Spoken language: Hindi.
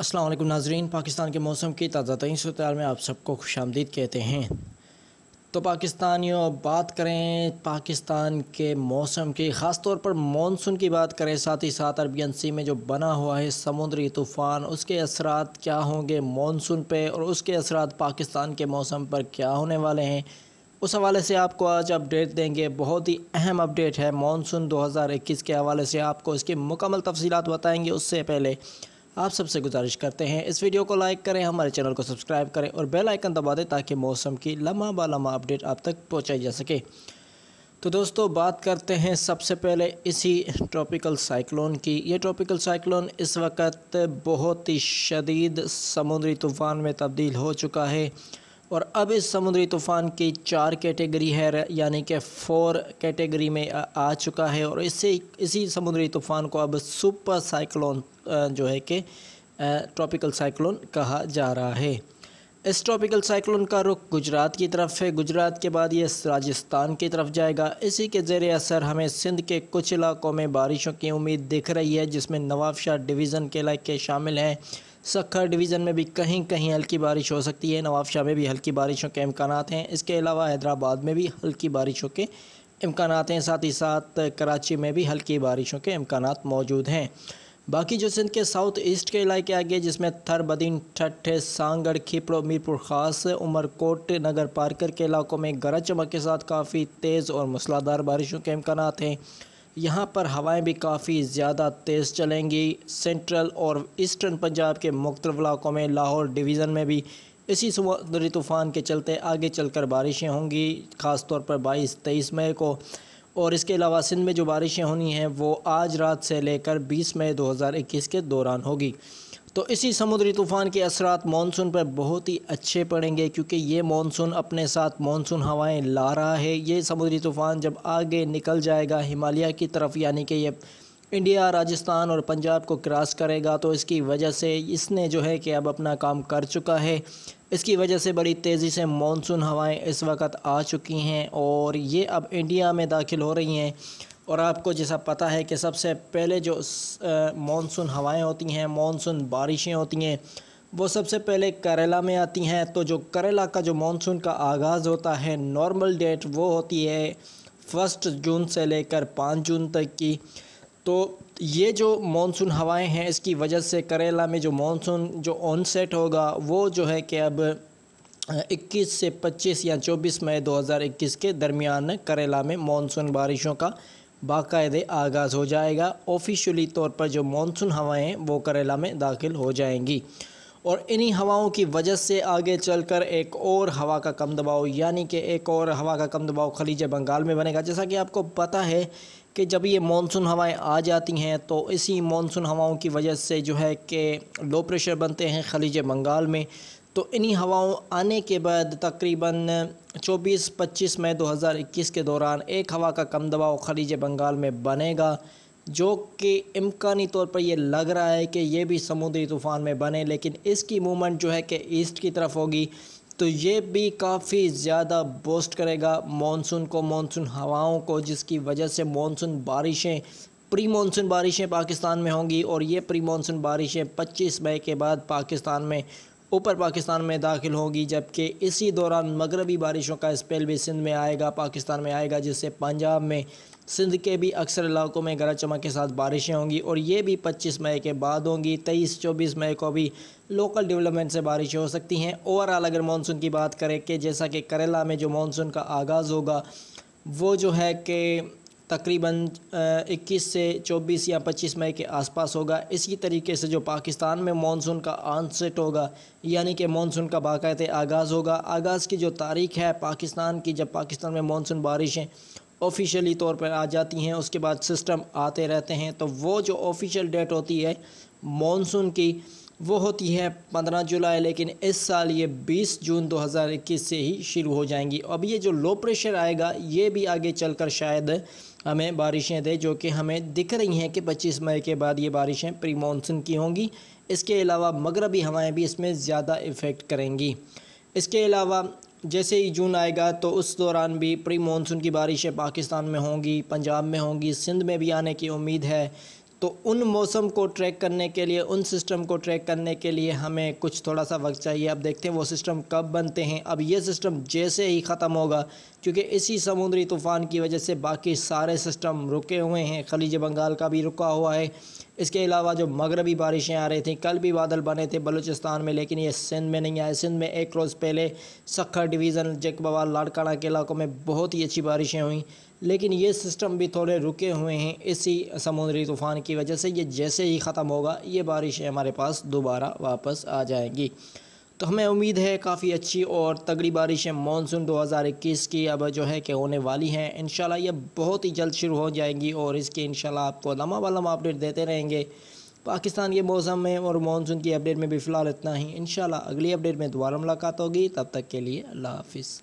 असलम नाजरीन पाकिस्तान के मौसम की ताज़ा तरीन सूरत में आप सबको खुश आमदीद कहते हैं तो पाकिस्तानियों अब बात करें पाकिस्तान के मौसम की ख़ास तौर पर मानसून की बात करें साथ ही साथ अरबियन सी में जो बना हुआ है समुद्री तूफ़ान उसके असरात क्या होंगे मानसून पे और उसके असरात पाकिस्तान के मौसम पर क्या होने वाले हैं उस हवाले से आपको आज अपडेट देंगे बहुत ही अहम अपडेट है मानसून इक्कीस के हवाले से आपको इसकी मुकमल तफसीत बताएँगे उससे पहले आप सबसे गुजारिश करते हैं इस वीडियो को लाइक करें हमारे चैनल को सब्सक्राइब करें और बेल आइकन दबा दें ताकि मौसम की लम्हा बा लम्हा अपडेट आप तक पहुँचाई जा सके तो दोस्तों बात करते हैं सबसे पहले इसी ट्रॉपिकल साइक्लोन की ये ट्रॉपिकल साइक्लोन इस वक्त बहुत ही शदीद समुद्री तूफ़ान में तब्दील हो चुका है और अब इस समुद्री तूफ़ान की चार कैटेगरी है यानी कि फोर कैटेगरी में आ, चुका है और इससे इसी समुद्री तूफ़ान को अब सुपर साइक्लोन जो है कि ट्रॉपिकल साइक्लोन कहा जा रहा है इस ट्रॉपिकल साइक्लोन का रुख गुजरात की तरफ है गुजरात के बाद ये राजस्थान की तरफ जाएगा इसी के ज़ेर असर हमें सिंध के कुछ इलाकों में बारिशों की उम्मीद दिख रही है जिसमें नवाबशाह डिवीज़न के इलाके शामिल हैं सखर डिवीज़न में भी कहीं कहीं हल्की बारिश हो सकती है नवाबशाह में भी हल्की बारिशों के इम्कान हैं इसके अलावा हैदराबाद में भी हल्की बारिशों के इम्कान हैं साथ ही साथ कराची में भी हल्की बारिशों के इम्कान मौजूद हैं बाकी जो सिंध के साउथ ईस्ट के इलाके आ गए जिसमें थर बदिन ठट्ठे सांगड़ खिपड़ो मीरपुर खास उमरकोट नगर पार्कर के इलाकों में गरज चमक के साथ काफ़ी तेज़ और मूसलाधार बारिशों के इम्कान हैं यहाँ पर हवाएं भी काफ़ी ज़्यादा तेज़ चलेंगी सेंट्रल और ईस्टर्न पंजाब के मुख्तलिफ इलाकों में लाहौर डिवीज़न में भी इसी समुद्री तूफ़ान के चलते आगे चलकर बारिशें होंगी ख़ास तौर पर बाईस तेईस मई को और इसके अलावा सिंध में जो बारिशें होनी हैं वो आज रात से लेकर 20 मई 2021 के दौरान होगी तो इसी समुद्री तूफ़ान के असरा मानसून पर बहुत ही अच्छे पड़ेंगे क्योंकि ये मानसून अपने साथ मानसून हवाएं ला रहा है ये समुद्री तूफ़ान जब आगे निकल जाएगा हिमालय की तरफ यानी कि ये इंडिया राजस्थान और पंजाब को क्रॉस करेगा तो इसकी वजह से इसने जो है कि अब अपना काम कर चुका है इसकी वजह से बड़ी तेज़ी से मानसून हवाएं इस वक्त आ चुकी हैं और ये अब इंडिया में दाखिल हो रही हैं और आपको जैसा पता है कि सबसे पहले जो मानसून हवाएं होती हैं मानसून बारिशें होती हैं वो सबसे पहले करेला में आती हैं तो जो करेला का जो मानसून का आगाज़ होता है नॉर्मल डेट वो होती है फर्स्ट जून से लेकर पाँच जून तक की तो ये जो मानसून हवाएं हैं इसकी वजह से करेला में जो मानसून जो ऑनसेट होगा वो जो है कि अब 21 से 25 या 24 मई 2021 के दरमियान करेला में मानसून बारिशों का बाकायदे आगाज़ हो जाएगा ऑफिशियली तौर पर जो मानसून हवाएं हैं वो करेला में दाखिल हो जाएंगी और इन्हीं हवाओं की वजह से आगे चलकर एक और हवा का कम दबाव यानी कि एक और हवा का कम दबाव खलीज बंगाल में बनेगा जैसा कि आपको पता है कि जब ये मानसून हवाएं आ जाती हैं तो इसी मानसून हवाओं की वजह से जो है कि लो प्रेशर बनते हैं खलीज बंगाल में तो इन्हीं हवाओं आने के बाद तकरीबन 24-25 मई 2021 के दौरान एक हवा का कम दबाव खलीज बंगाल में बनेगा जो कि इम्कानी तौर पर यह लग रहा है कि ये भी समुद्री तूफ़ान में बने लेकिन इसकी मूवमेंट जो है कि ईस्ट की तरफ होगी तो ये भी काफ़ी ज़्यादा बोस्ट करेगा मॉनसून को मॉनसून हवाओं को जिसकी वजह से मॉनसून बारिशें प्री मॉनसून बारिशें पाकिस्तान में होंगी और ये प्री मॉनसून बारिशें 25 मई के बाद पाकिस्तान में ऊपर पाकिस्तान में दाखिल होगी जबकि इसी दौरान मगरबी बारिशों का स्पेल भी सिंध में आएगा पाकिस्तान में आएगा जिससे पंजाब में सिंध के भी अक्सर इलाकों में गरज चमक के साथ बारिशें होंगी और ये भी 25 मई के बाद होंगी 23 24 मई को भी लोकल डेवलपमेंट से बारिशें हो सकती हैं ओवरऑल अगर मानसून की बात करें कि जैसा कि करेला में जो मानसून का आगाज़ होगा वो जो है कि तकरीबन 21 से 24 या 25 मई के आसपास होगा इसी तरीके से जो पाकिस्तान में मानसून का आनसेट होगा यानी कि मानसून का बाकायद आगाज़ होगा आगाज़ की जो तारीख है पाकिस्तान की जब पाकिस्तान में मानसून बारिशें ऑफिशियली तौर पर आ जाती हैं उसके बाद सिस्टम आते रहते हैं तो वो जो ऑफिशियल डेट होती है मानसून की वो होती हैं पंद्रह जुलाई लेकिन इस साल ये बीस जून इक्कीस से ही शुरू हो जाएंगी अब ये जो लो प्रेशर आएगा ये भी आगे चलकर शायद हमें बारिशें दे जो कि हमें दिख रही हैं कि 25 मई के बाद ये बारिशें प्री मानसून की होंगी इसके अलावा मगरबी हवाएं भी इसमें ज़्यादा इफ़ेक्ट करेंगी इसके अलावा जैसे ही जून आएगा तो उस दौरान भी प्री मानसून की बारिशें पाकिस्तान में होंगी पंजाब में होंगी सिंध में भी आने की उम्मीद है तो उन मौसम को ट्रैक करने के लिए उन सिस्टम को ट्रैक करने के लिए हमें कुछ थोड़ा सा वक्त चाहिए अब देखते हैं वो सिस्टम कब बनते हैं अब ये सिस्टम जैसे ही ख़त्म होगा क्योंकि इसी समुद्री तूफ़ान की वजह से बाकी सारे सिस्टम रुके हुए हैं खलीज बंगाल का भी रुका हुआ है इसके अलावा जो मगरबी बारिशें आ रही थी कल भी बादल बने थे बलूचिस्तान में लेकिन ये सिंध में नहीं आए सिंध में एक रोज़ पहले सखर डिवीज़न जगबवाल लाड़काना के इलाकों में बहुत ही अच्छी बारिशें हुई लेकिन ये सिस्टम भी थोड़े रुके हुए हैं इसी समुद्री तूफ़ान की वजह से ये जैसे ही ख़त्म होगा ये बारिशें हमारे पास दोबारा वापस आ जाएंगी तो हमें उम्मीद है काफ़ी अच्छी और तगड़ी बारिशें मानसून 2021 की अब जो है कि होने वाली हैं इन ये बहुत ही जल्द शुरू हो जाएंगी और इसके इन आपको लम्हा बलम अपडेट देते रहेंगे पाकिस्तान के मौसम में और मानसून की अपडेट में भी फ़िलहाल इतना ही इन अगली अपडेट में दोबारा मुलाकात होगी तब तक के लिए अल्लाह हाफिज़